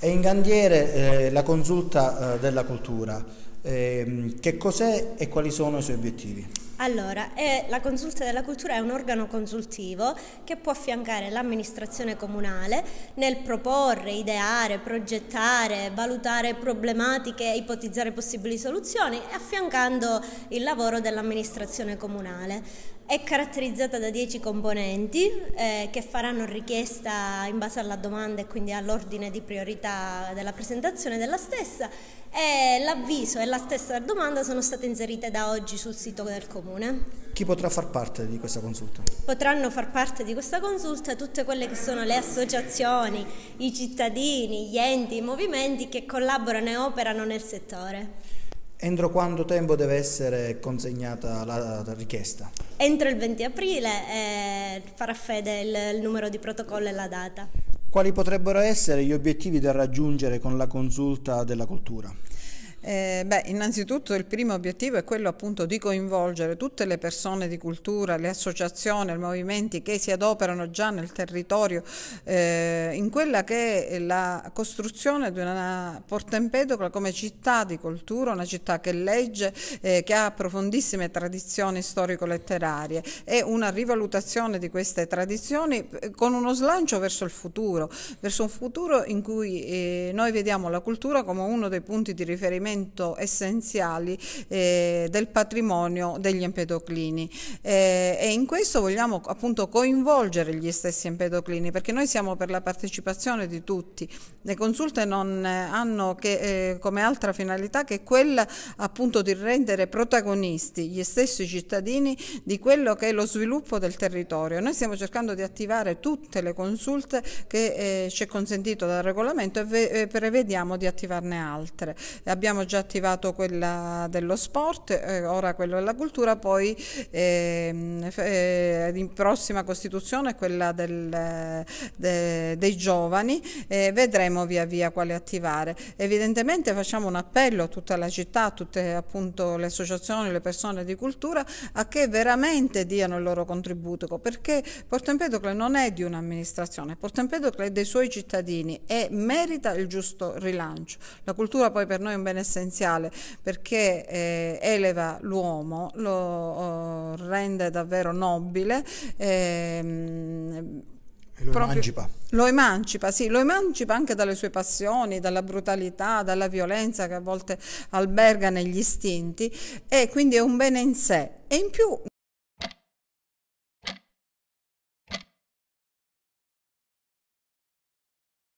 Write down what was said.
È in cantiere eh, la consulta eh, della cultura. Eh, che cos'è e quali sono i suoi obiettivi? Allora, è, la consulta della cultura è un organo consultivo che può affiancare l'amministrazione comunale nel proporre, ideare, progettare, valutare problematiche, ipotizzare possibili soluzioni, affiancando il lavoro dell'amministrazione comunale. È caratterizzata da 10 componenti eh, che faranno richiesta in base alla domanda e quindi all'ordine di priorità della presentazione della stessa e l'avviso e la stessa domanda sono state inserite da oggi sul sito del Comune. Chi potrà far parte di questa consulta? Potranno far parte di questa consulta tutte quelle che sono le associazioni, i cittadini, gli enti, i movimenti che collaborano e operano nel settore. Entro quanto tempo deve essere consegnata la richiesta? Entro il 20 aprile eh, farà fede il, il numero di protocollo e la data. Quali potrebbero essere gli obiettivi da raggiungere con la consulta della cultura? Eh, beh, innanzitutto il primo obiettivo è quello appunto di coinvolgere tutte le persone di cultura, le associazioni, i movimenti che si adoperano già nel territorio eh, in quella che è la costruzione di una Porta Empedocle come città di cultura, una città che legge, eh, che ha profondissime tradizioni storico-letterarie e una rivalutazione di queste tradizioni eh, con uno slancio verso il futuro, verso un futuro in cui eh, noi vediamo la cultura come uno dei punti di riferimento elemento essenziali eh, del patrimonio degli empedoclini eh, e in questo vogliamo appunto coinvolgere gli stessi empedoclini perché noi siamo per la partecipazione di tutti. Le consulte non eh, hanno che, eh, come altra finalità che quella appunto di rendere protagonisti gli stessi cittadini di quello che è lo sviluppo del territorio. Noi stiamo cercando di attivare tutte le consulte che eh, ci è consentito dal regolamento e, e eh, prevediamo di attivarne altre. Abbiamo abbiamo già attivato quella dello sport, eh, ora quella della cultura, poi ehm, eh, in prossima Costituzione quella del, eh, de, dei giovani, vedremo via via quale attivare. Evidentemente facciamo un appello a tutta la città, a tutte appunto, le associazioni, le persone di cultura, a che veramente diano il loro contributo, perché Porto Empedocle non è di un'amministrazione, Porto Empedocle è dei suoi cittadini e merita il giusto rilancio. La cultura poi per noi è un bene essenziale perché eh, eleva l'uomo, lo oh, rende davvero nobile. Ehm, lo proprio, emancipa. Lo emancipa, sì, lo emancipa anche dalle sue passioni, dalla brutalità, dalla violenza che a volte alberga negli istinti e quindi è un bene in sé. E in più